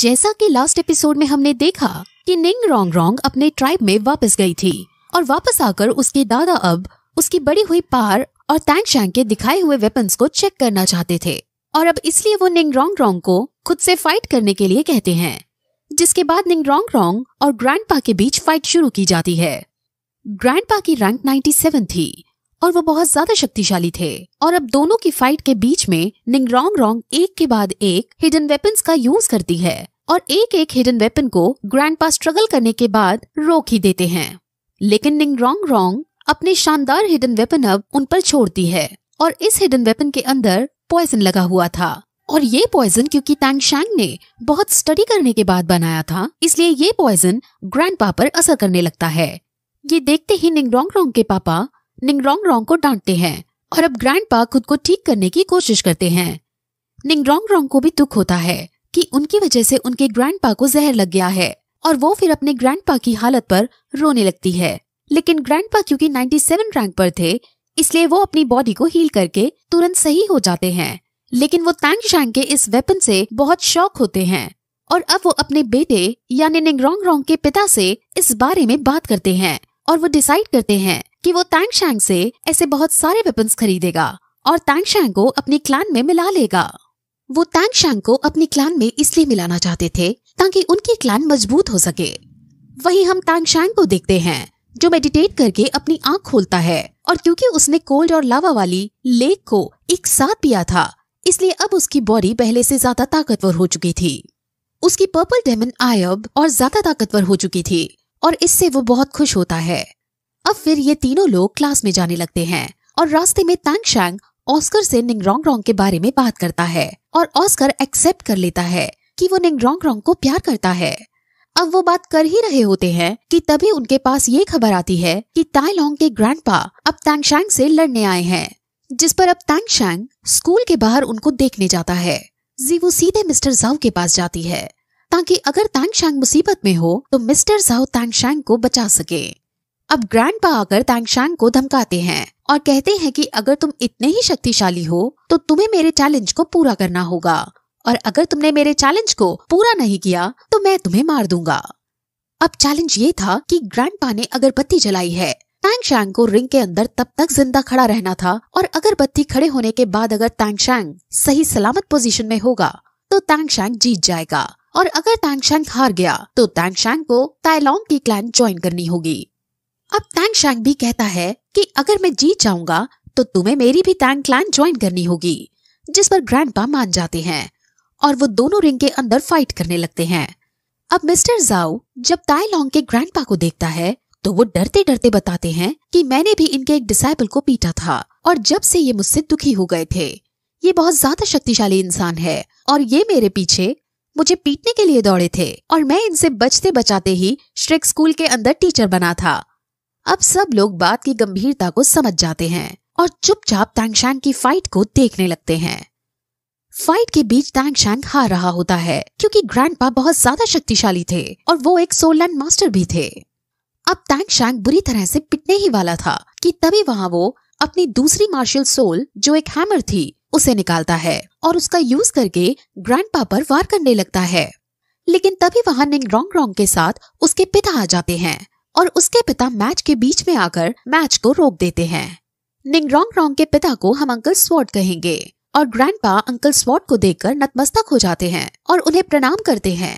जैसा कि last episode में हमने देखा कि निंग रोंग रोंग अपने ट्राइब में वापस गई थी और वापस आकर उसके दादा अब उसकी बड़ी हुई पार और तैंग शैंग के दिखाए हुए वेपन्स को चेक करना चाहते थे और अब इसलिए वो निंग रोंग रोंग को खुद से फाइट करने के लिए कहते हैं जिसके बाद निंग रोंग रोंग और पा के बीच फाइट शुरू की जाती है पा की रैंक 97 थी और वो बहुत ज्यादा शक्तिशाली थे और अब दोनों की फाइट के बीच में निंगरोंग रोंग एक के बाद एक हिडन वेपन्स का यूज करती है और एक एक हिडन वेपन को पास स्ट्रगल करने के बाद रोक ही देते हैं लेकिन निंगरोंग रोंग अपने शानदार हिडन वेपन अब उन पर छोड़ती है और इस हिडन वेपन के अंदर पॉइजन लगा हुआ था और ये पॉइजन क्योंकि शैंग ने बहुत स्टडी करने के बाद बनाया था इसलिए ये पॉइजन ग्रैंड पर असर करने लगता है ये देखते ही निंगरोंग रोंग के पापा निंगरोंग रोंग को डांटते हैं और अब ग्रैंड पा खुद को ठीक करने की कोशिश करते हैं निंगरोंग रोंग को भी दुख होता है कि उनकी वजह से उनके ग्रैंड पा को जहर लग गया है और वो फिर अपने ग्रैंड पा की हालत पर रोने लगती है लेकिन ग्रैंड पा क्यूँकी नाइन्टी सेवन रैंक पर थे इसलिए वो अपनी बॉडी को हील करके तुरंत सही हो जाते हैं लेकिन वो तैंग शैंग के इस वेपन से बहुत शौक होते हैं और अब वो अपने बेटे यानी निंगरोंग रोंग के पिता से इस बारे में बात करते हैं और वो डिसाइड करते हैं कि वो तैंगशैंग से ऐसे बहुत सारे वेपन्स खरीदेगा और तैंगशैंग को अपने क्लान में मिला लेगा वो तैंगशैंग को अपने क्लान में इसलिए मिलाना चाहते थे ताकि उनकी क्लान मजबूत हो सके वही हम तैंगशैंग को देखते हैं जो मेडिटेट करके अपनी आंख खोलता है और क्योंकि उसने कोल्ड और लावा वाली लेक को एक साथ पिया था इसलिए अब उसकी बॉडी पहले से ज्यादा ताकतवर हो चुकी थी उसकी पर्पल डेमन आयब और ज्यादा ताकतवर हो चुकी थी और इससे वो बहुत खुश होता है अब फिर ये तीनों लोग क्लास में जाने लगते हैं और रास्ते में तंग शैंग ऑस्कर से निंगरोंग रोंग के बारे में बात करता है और ऑस्कर एक्सेप्ट कर लेता है कि वो निंगरोंग रोंग को प्यार करता है अब वो बात कर ही रहे होते हैं कि तभी उनके पास ये खबर आती है कि ताइलोंग के ग्रैंडपा अब तंगशांग से लड़ने आए हैं जिस पर अब तंगशांग स्कूल के बाहर उनको देखने जाता है जीवो सीधे मिस्टर जाओ के पास जाती है ताकि अगर तांगशांग मुसीबत में हो तो मिस्टर जाओ तांगशांग को बचा सके अब ग्रैंड पा आकर तैंगशान को धमकाते हैं और कहते हैं कि अगर तुम इतने ही शक्तिशाली हो तो तुम्हें मेरे चैलेंज को पूरा करना होगा और अगर तुमने मेरे चैलेंज को पूरा नहीं किया तो मैं तुम्हें मार दूंगा अब चैलेंज ये था कि पा ने अगरबत्ती जलाई है तैंगशांग को रिंग के अंदर तब तक जिंदा खड़ा रहना था और अगरबत्ती खड़े होने के बाद अगर तैंगशांग सही सलामत पोजीशन में होगा तो तैंगशांग जीत जाएगा और अगर तैंगशांग हार गया तो तैंगशांग को ताइलोंग की क्लैन ज्वाइन करनी होगी अब तैंग शैंग भी कहता है कि अगर मैं जीत जाऊंगा तो तुम्हें मेरी भी तैंग क्लैन ज्वाइन करनी होगी जिस पर ग्रैंड मान जाते हैं और वो दोनों रिंग के अंदर फाइट करने लगते हैं अब मिस्टर जाओ जब ताइलोंग के ग्रैंड को देखता है तो वो डरते डरते बताते हैं कि मैंने भी इनके एक डिसाइबल को पीटा था और जब से ये मुझसे दुखी हो गए थे ये बहुत ज्यादा शक्तिशाली इंसान है और ये मेरे पीछे मुझे पीटने के लिए दौड़े थे और मैं इनसे बचते बचाते ही श्रेक स्कूल के अंदर टीचर बना था अब सब लोग बात की गंभीरता को समझ जाते हैं और चुपचाप तैंगशांग की फाइट को देखने लगते हैं फाइट के बीच तैंगशांग हार रहा होता है क्योंकि ग्रैंडपा बहुत ज्यादा शक्तिशाली थे और वो एक सोलैंड मास्टर भी थे अब तैंगशांग बुरी तरह से पिटने ही वाला था कि तभी वहां वो अपनी दूसरी मार्शल सोल जो एक हैमर थी उसे निकालता है और उसका यूज करके ग्रैंडपा पर वार करने लगता है लेकिन तभी वहां निंग रोंग रोंग के साथ उसके पिता आ जाते हैं और उसके पिता मैच के बीच में आकर मैच को रोक देते हैं निंगरोंग रोंग के पिता को हम अंकल स्वॉट कहेंगे और ग्रैंडपा अंकल स्वॉट को देखकर नतमस्तक हो जाते हैं और उन्हें प्रणाम करते हैं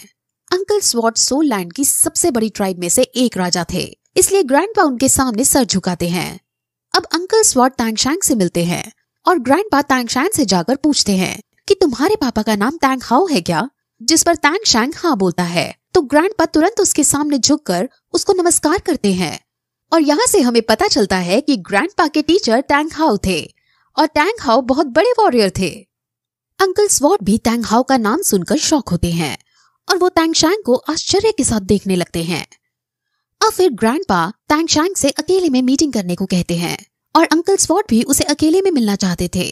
अंकल स्वॉट सोल लैंड की सबसे बड़ी ट्राइब में से एक राजा थे इसलिए ग्रैंडपा उनके सामने सर झुकाते हैं अब अंकल स्वॉट तैंगशैंग से मिलते हैं और ग्रैंडपा तैंगशैंग से जाकर पूछते हैं कि तुम्हारे पापा का नाम तैंग हाउ है क्या जिस पर तैंगशैंग हाँ बोलता है तो ग्रैंडपा तुरंत उसके सामने झुककर उसको नमस्कार करते हैं और यहाँ से हमें पता चलता है कि ग्रैंडपा के टीचर टैंक हाउ थे और टैंक हाउ बहुत बड़े वॉरियर थे अंकल स्वॉट भी टैंग हाउ का नाम सुनकर शौक होते हैं और वो शैंग को आश्चर्य के साथ देखने लगते हैं और फिर ग्रैंडपा शैंग से अकेले में मीटिंग करने को कहते हैं और अंकल स्वॉट भी उसे अकेले में मिलना चाहते थे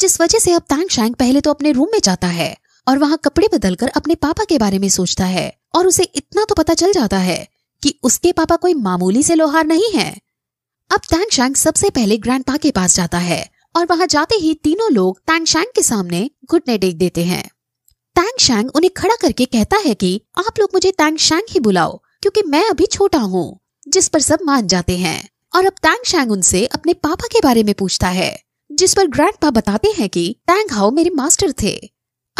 जिस वजह से अब शैंग पहले तो अपने रूम में जाता है और वहां कपड़े बदलकर अपने पापा के बारे में सोचता है और उसे इतना तो पता चल जाता है कि उसके पापा कोई मामूली से लोहार नहीं है अब टैंग शैंग सबसे पहले ग्रैंड के पास जाता है और वहां जाते ही तीनों लोग टैंग शैंग के सामने घुटने टेक देते हैं टैंग शैंग उन्हें खड़ा करके कहता है कि आप लोग मुझे टैंग शैंग ही बुलाओ क्योंकि मैं अभी छोटा हूँ जिस पर सब मान जाते हैं और अब टैंग शैंग उनसे अपने पापा के बारे में पूछता है जिस पर ग्रैंड बताते हैं कि टैंग हाउ मेरे मास्टर थे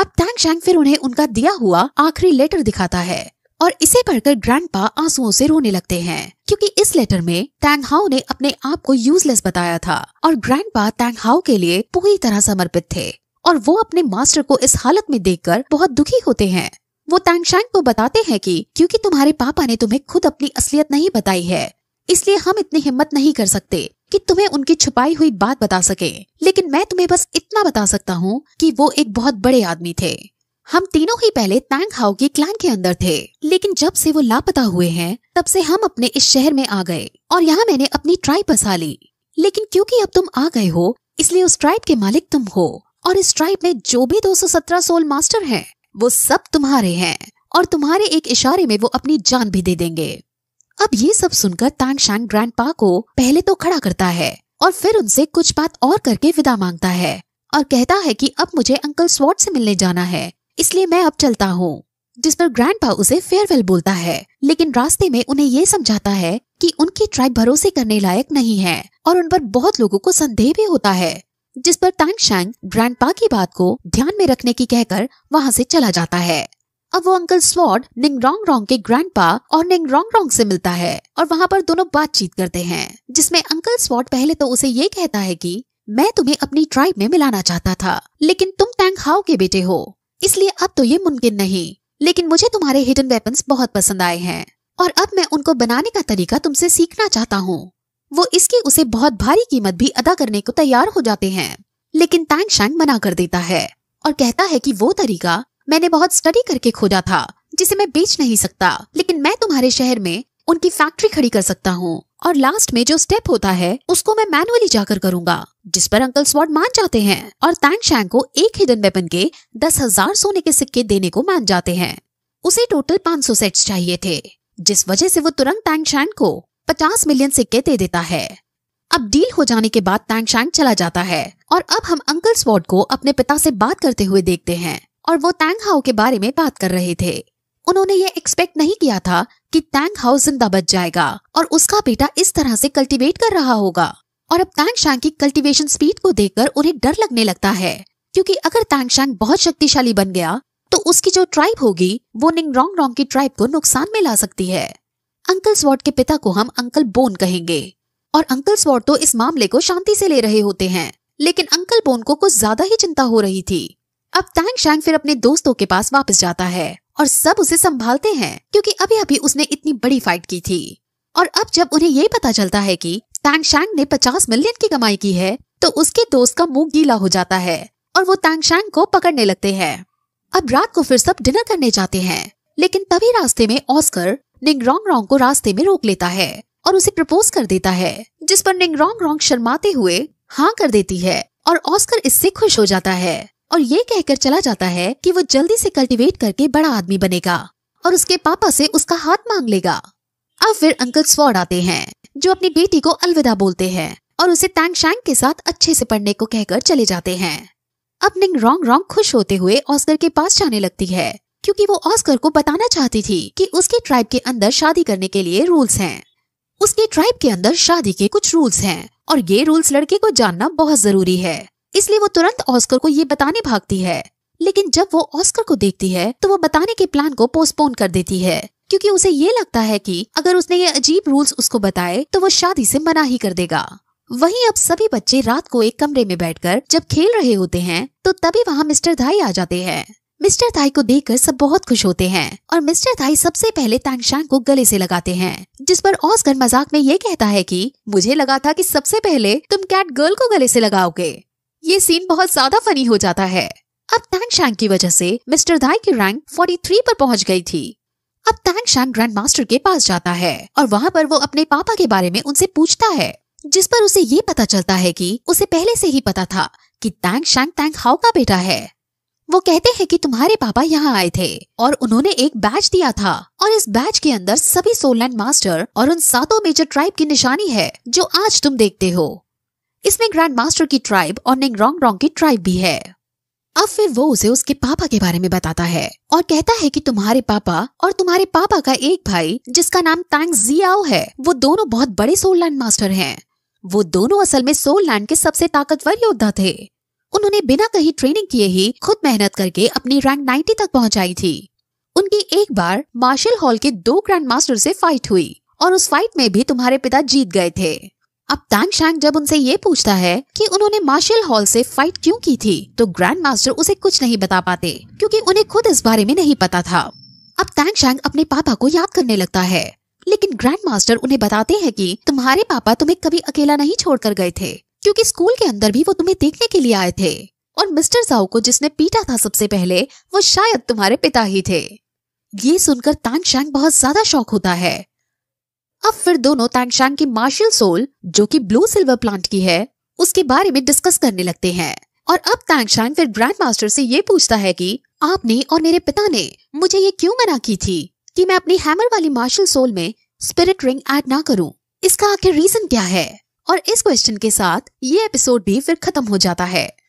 अब टैंग शैंग फिर उन्हें उनका दिया हुआ आखिरी लेटर दिखाता है और इसे पढ़कर ग्रैंड पा आंसुओं से रोने लगते हैं क्योंकि इस लेटर में टैंग हाउ ने अपने आप को यूजलेस बताया था और पा टैंग हाउ के लिए पूरी तरह समर्पित थे और वो अपने मास्टर को इस हालत में देखकर बहुत दुखी होते हैं वो तैंगशांग को बताते हैं कि क्योंकि तुम्हारे पापा ने तुम्हें खुद अपनी असलियत नहीं बताई है इसलिए हम इतनी हिम्मत नहीं कर सकते कि तुम्हें उनकी छुपाई हुई बात बता सके लेकिन मैं तुम्हें बस इतना बता सकता हूँ कि वो एक बहुत बड़े आदमी थे हम तीनों ही पहले तैंग हाउ की क्लैन के अंदर थे लेकिन जब से वो लापता हुए हैं तब से हम अपने इस शहर में आ गए और यहाँ मैंने अपनी ट्राइब बसा ली लेकिन क्योंकि अब तुम आ गए हो इसलिए उस ट्राइब के मालिक तुम हो और इस ट्राइब में जो भी 217 सोल मास्टर हैं, वो सब तुम्हारे हैं और तुम्हारे एक इशारे में वो अपनी जान भी दे देंगे अब ये सब सुनकर तांगशांग ग्रैंड पा को पहले तो खड़ा करता है और फिर उनसे कुछ बात और करके विदा मांगता है और कहता है कि अब मुझे अंकल स्वॉट से मिलने जाना है इसलिए मैं अब चलता हूँ जिस पर पा उसे फेयरवेल बोलता है लेकिन रास्ते में उन्हें ये समझाता है कि उनकी ट्राइब भरोसे करने लायक नहीं है और उन पर बहुत लोगों को संदेह भी होता है जिस पर तांग ग्रैंड पा की बात को ध्यान में रखने की कहकर वहाँ से चला जाता है अब वो अंकल स्वॉर्ड निंगरोंग रोंग के ग्रैंडपा और निंगरोंग रोंग से मिलता है और वहाँ पर दोनों बातचीत करते हैं जिसमें अंकल स्वॉर्ड पहले तो उसे ये कहता है कि मैं तुम्हें अपनी ट्राइब में मिलाना चाहता था लेकिन तुम टैंक हाउ के बेटे हो इसलिए अब तो ये मुमकिन नहीं लेकिन मुझे तुम्हारे हिडन वेपन्स बहुत पसंद आए हैं और अब मैं उनको बनाने का तरीका तुमसे सीखना चाहता हूँ वो इसकी उसे बहुत भारी कीमत भी अदा करने को तैयार हो जाते हैं लेकिन टैंग शैंग मना कर देता है और कहता है कि वो तरीका मैंने बहुत स्टडी करके खोदा था जिसे मैं बेच नहीं सकता लेकिन मैं तुम्हारे शहर में उनकी फैक्ट्री खड़ी कर सकता हूँ और लास्ट में जो स्टेप होता है उसको मैं मैनुअली जाकर करूंगा जिस पर अंकल स्वॉर्ड मान जाते हैं और तैंग शैंग को एक हिडन वेपन के दस हजार सोने के सिक्के देने को मान जाते हैं उसे टोटल पाँच सौ सेट चाहिए थे जिस वजह से वो तुरंत तैंग शैंग को पचास मिलियन सिक्के दे देता है अब डील हो जाने के बाद तैंग शैंग चला जाता है और अब हम अंकल स्वॉर्ड को अपने पिता से बात करते हुए देखते हैं और वो टैंग हाउ के बारे में बात कर रहे थे उन्होंने ये एक्सपेक्ट नहीं किया था कि टैंक हाउ जिंदा बच जाएगा और उसका बेटा इस तरह से कल्टीवेट कर रहा होगा और अब टैंग शांग की कल्टीवेशन स्पीड को देखकर उन्हें डर लगने लगता है क्योंकि अगर टैंक शांग बहुत शक्तिशाली बन गया तो उसकी जो ट्राइब होगी वो निंग रोंग रोंग की ट्राइब को नुकसान में ला सकती है अंकल स्वॉट के पिता को हम अंकल बोन कहेंगे और अंकल स्वॉट तो इस मामले को शांति से ले रहे होते हैं लेकिन अंकल बोन को कुछ ज्यादा ही चिंता हो रही थी अब तैंग शैंग फिर अपने दोस्तों के पास वापस जाता है और सब उसे संभालते हैं क्योंकि अभी अभी उसने इतनी बड़ी फाइट की थी और अब जब उन्हें ये पता चलता है कि तैंग शैंग ने 50 मिलियन की कमाई की है तो उसके दोस्त का मुंह गीला हो जाता है और वो तैंग शैंग को पकड़ने लगते हैं अब रात को फिर सब डिनर करने जाते हैं लेकिन तभी रास्ते में ऑस्कर निंगरोंग रोंग को रास्ते में रोक लेता है और उसे प्रपोज कर देता है जिस पर निंगरोंग रोंग शर्माते हुए हाँ कर देती है और ऑस्कर इससे खुश हो जाता है और ये कहकर चला जाता है कि वो जल्दी से कल्टीवेट करके बड़ा आदमी बनेगा और उसके पापा से उसका हाथ मांग लेगा अब फिर अंकल स्वॉर्ड आते हैं जो अपनी बेटी को अलविदा बोलते हैं और उसे टैंग शैंग के साथ अच्छे से पढ़ने को कहकर चले जाते हैं अब निंग रोंग रोंग खुश होते हुए ऑस्कर के पास जाने लगती है क्योंकि वो ऑस्कर को बताना चाहती थी कि उसके ट्राइब के अंदर शादी करने के लिए रूल्स हैं उसके ट्राइब के अंदर शादी के कुछ रूल्स हैं और ये रूल्स लड़के को जानना बहुत जरूरी है इसलिए वो तुरंत ऑस्कर को ये बताने भागती है लेकिन जब वो ऑस्कर को देखती है तो वो बताने के प्लान को पोस्टपोन कर देती है क्योंकि उसे ये लगता है कि अगर उसने ये अजीब रूल्स उसको बताए तो वो शादी से मना ही कर देगा वहीं अब सभी बच्चे रात को एक कमरे में बैठकर जब खेल रहे होते हैं तो तभी वहाँ मिस्टर धाई आ जाते हैं मिस्टर धाई को देखकर सब बहुत खुश होते हैं और मिस्टर धाई सबसे पहले तांगशान को गले से लगाते हैं जिस पर ऑस्कर मजाक में ये कहता है कि मुझे लगा था कि सबसे पहले तुम कैट गर्ल को गले से लगाओगे ये सीन बहुत ज्यादा फनी हो जाता है अब तैंग शैंग की वजह से मिस्टर दाई की रैंक 43 पर पहुंच गई थी अब तैंग शैंग ग्रैंड मास्टर के पास जाता है और वहाँ पर वो अपने पापा के बारे में उनसे पूछता है जिस पर उसे ये पता चलता है कि उसे पहले से ही पता था कि तैंग शैंग तैंग हाउ का बेटा है वो कहते हैं कि तुम्हारे पापा यहाँ आए थे और उन्होंने एक बैच दिया था और इस बैच के अंदर सभी सोलैंड मास्टर और उन सातों मेजर ट्राइब की निशानी है जो आज तुम देखते हो इसमें ग्रैंड मास्टर की ट्राइब और निंगरोंग रोंग की ट्राइब भी है अब फिर वो उसे उसके पापा के बारे में बताता है और कहता है कि तुम्हारे पापा और तुम्हारे पापा का एक भाई जिसका नाम तांग जियाओ है वो दोनों बहुत बड़े सोल लैंड मास्टर हैं। वो दोनों असल में सोल लैंड के सबसे ताकतवर योद्धा थे उन्होंने बिना कहीं ट्रेनिंग किए ही खुद मेहनत करके अपनी रैंक 90 तक पहुंचाई थी उनकी एक बार मार्शल हॉल के दो ग्रैंड मास्टर से फाइट हुई और उस फाइट में भी तुम्हारे पिता जीत गए थे अब टैंग शांग जब उनसे ये पूछता है कि उन्होंने मार्शल हॉल से फाइट क्यों की थी तो ग्रैंड मास्टर उसे कुछ नहीं बता पाते क्योंकि उन्हें खुद इस बारे में नहीं पता था अब टैंग शांग अपने पापा को याद करने लगता है लेकिन ग्रैंड मास्टर उन्हें बताते हैं कि तुम्हारे पापा तुम्हें कभी अकेला नहीं छोड़कर गए थे क्योंकि स्कूल के अंदर भी वो तुम्हें देखने के लिए आए थे और मिस्टर साहु को जिसने पीटा था सबसे पहले वो शायद तुम्हारे पिता ही थे ये सुनकर तांग शांग बहुत ज्यादा शौक होता है अब फिर दोनों तैंगशांग की मार्शल सोल जो कि ब्लू सिल्वर प्लांट की है उसके बारे में डिस्कस करने लगते हैं और अब तैंगशांग फिर ग्रैंड मास्टर से ये पूछता है कि आपने और मेरे पिता ने मुझे ये क्यों मना की थी कि मैं अपनी हैमर वाली मार्शल सोल में स्पिरिट रिंग ऐड ना करूं इसका आखिर रीजन क्या है और इस क्वेश्चन के साथ ये एपिसोड भी फिर खत्म हो जाता है